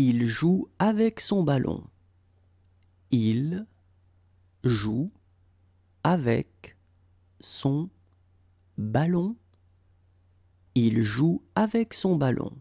Il joue avec son ballon. Il joue avec son ballon. Il joue avec son ballon.